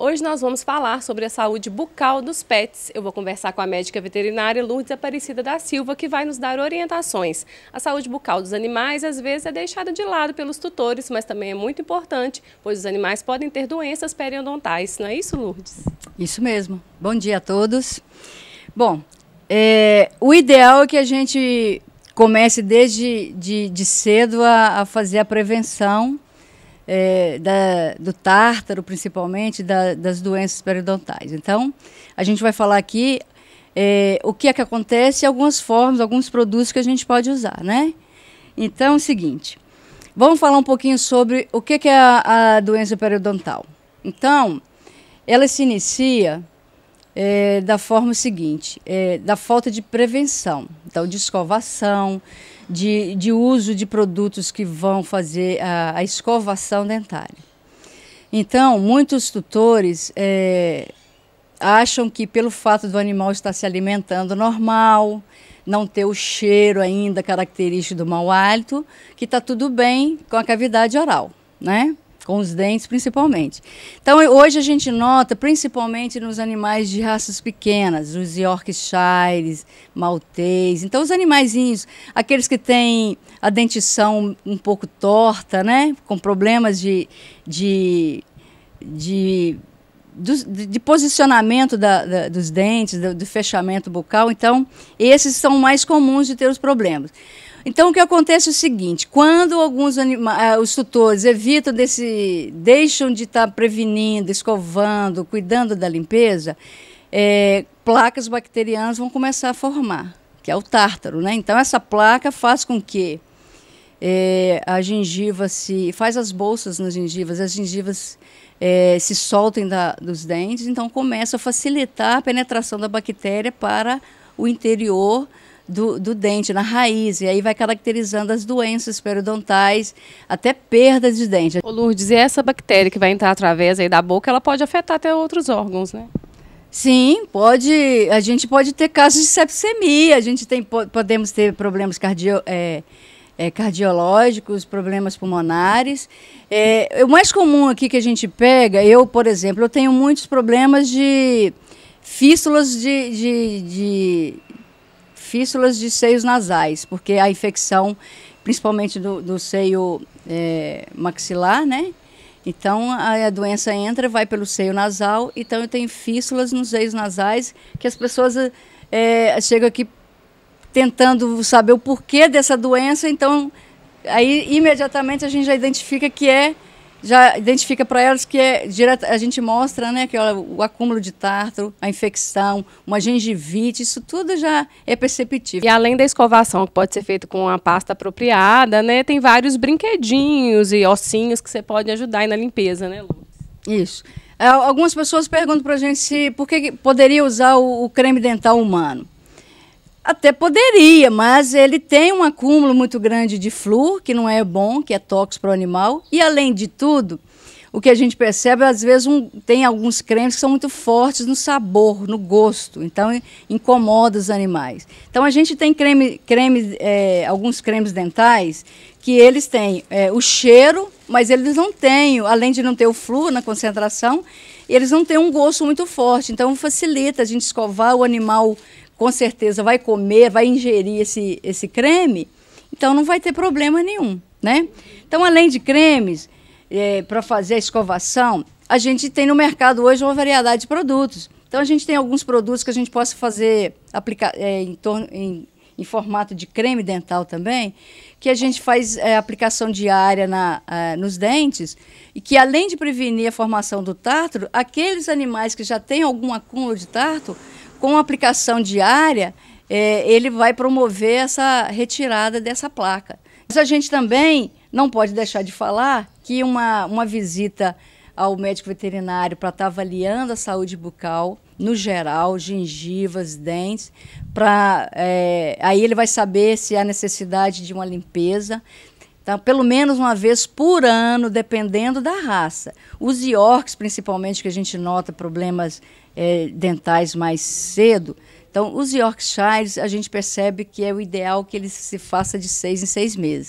Hoje nós vamos falar sobre a saúde bucal dos pets. Eu vou conversar com a médica veterinária Lourdes Aparecida da Silva, que vai nos dar orientações. A saúde bucal dos animais às vezes é deixada de lado pelos tutores, mas também é muito importante, pois os animais podem ter doenças periodontais. Não é isso, Lourdes? Isso mesmo. Bom dia a todos. Bom, é, o ideal é que a gente comece desde de, de cedo a, a fazer a prevenção é, da, do tártaro, principalmente, da, das doenças periodontais. Então, a gente vai falar aqui é, o que é que acontece e algumas formas, alguns produtos que a gente pode usar, né? Então, é o seguinte, vamos falar um pouquinho sobre o que, que é a, a doença periodontal. Então, ela se inicia é, da forma seguinte, é, da falta de prevenção, então de escovação, de, de uso de produtos que vão fazer a, a escovação dentária. Então, muitos tutores é, acham que pelo fato do animal estar se alimentando normal, não ter o cheiro ainda característico do mau hálito, que está tudo bem com a cavidade oral, né? com os dentes principalmente. Então hoje a gente nota principalmente nos animais de raças pequenas, os Yorkshires, Maltês, então os animaizinhos, aqueles que têm a dentição um pouco torta, né, com problemas de, de, de de, de, posicionamento da, da, dos dentes, do, do, fechamento bucal. Então, esses são mais comuns de ter os problemas. Então, o que acontece é o seguinte: quando alguns ah, os tutores evitam desse. deixam de estar tá prevenindo, escovando, cuidando da limpeza, é, placas bacterianas vão começar a formar, que é o tártaro, né? Então, essa placa faz com que é, a gengiva se. faz as bolsas nas gengivas, as gengivas. É, se soltem da, dos dentes, então começa a facilitar a penetração da bactéria para o interior do, do, dente, na raiz, e aí vai caracterizando as doenças periodontais, até perda de dente. Ô Lourdes, e essa bactéria que vai entrar através aí da boca, ela pode afetar até outros órgãos, né? Sim, pode. A gente pode ter casos de sepsemia, a gente tem, podemos ter problemas cardio, é, é, cardiológicos, problemas pulmonares. É, o mais comum aqui que a gente pega, eu, por exemplo, eu tenho muitos problemas de fístulas de, de, de, fístulas de seios nasais, porque a infecção, principalmente do, do seio é, maxilar, né? Então a, a, doença entra, vai pelo seio nasal, então eu tenho fístulas nos seios nasais que as pessoas é, chegam aqui tentando saber o porquê dessa doença, então aí imediatamente a gente já identifica que é já identifica para elas que é direto, a gente mostra né, que olha, o acúmulo de tártaro, a infecção, uma gengivite, isso tudo já é perceptível. E além da escovação, que pode ser feita com a pasta apropriada, né, tem vários brinquedinhos e ossinhos que você pode ajudar na limpeza, né, Lourdes? Isso. Algumas pessoas perguntam para a gente se, por que poderia usar o, o creme dental humano. Até poderia, mas ele tem um acúmulo muito grande de flúor, que não é bom, que é tóxico para o animal. E além de tudo, o que a gente percebe, às vezes um, tem alguns cremes que são muito fortes no sabor, no gosto, então incomoda os animais. Então a gente tem creme, creme é, alguns cremes dentais que eles têm é, o cheiro, mas eles não têm, além de não ter o flúor na concentração, eles não têm um gosto muito forte. Então facilita a gente escovar o animal com certeza vai comer, vai ingerir esse, esse creme, então não vai ter problema nenhum, né? Então, além de cremes, é, para fazer a escovação, a gente tem no mercado hoje uma variedade de produtos. Então, a gente tem alguns produtos que a gente possa fazer aplicar, é, em, torno, em, em, formato de creme dental também, que a gente faz é, aplicação diária na, é, nos dentes e que, além de prevenir a formação do tártaro, aqueles animais que já têm algum acúmulo de tártaro, com aplicação diária, é, ele vai promover essa retirada dessa placa. Mas a gente também não pode deixar de falar que uma, uma visita ao médico veterinário para estar tá avaliando a saúde bucal, no geral, gengivas, dentes, para é, aí ele vai saber se há necessidade de uma limpeza, então, pelo menos uma vez por ano, dependendo da raça. Os Yorks, principalmente, que a gente nota problemas é, dentais mais cedo. Então, os Yorkshires, a gente percebe que é o ideal que eles se faça de seis em seis meses.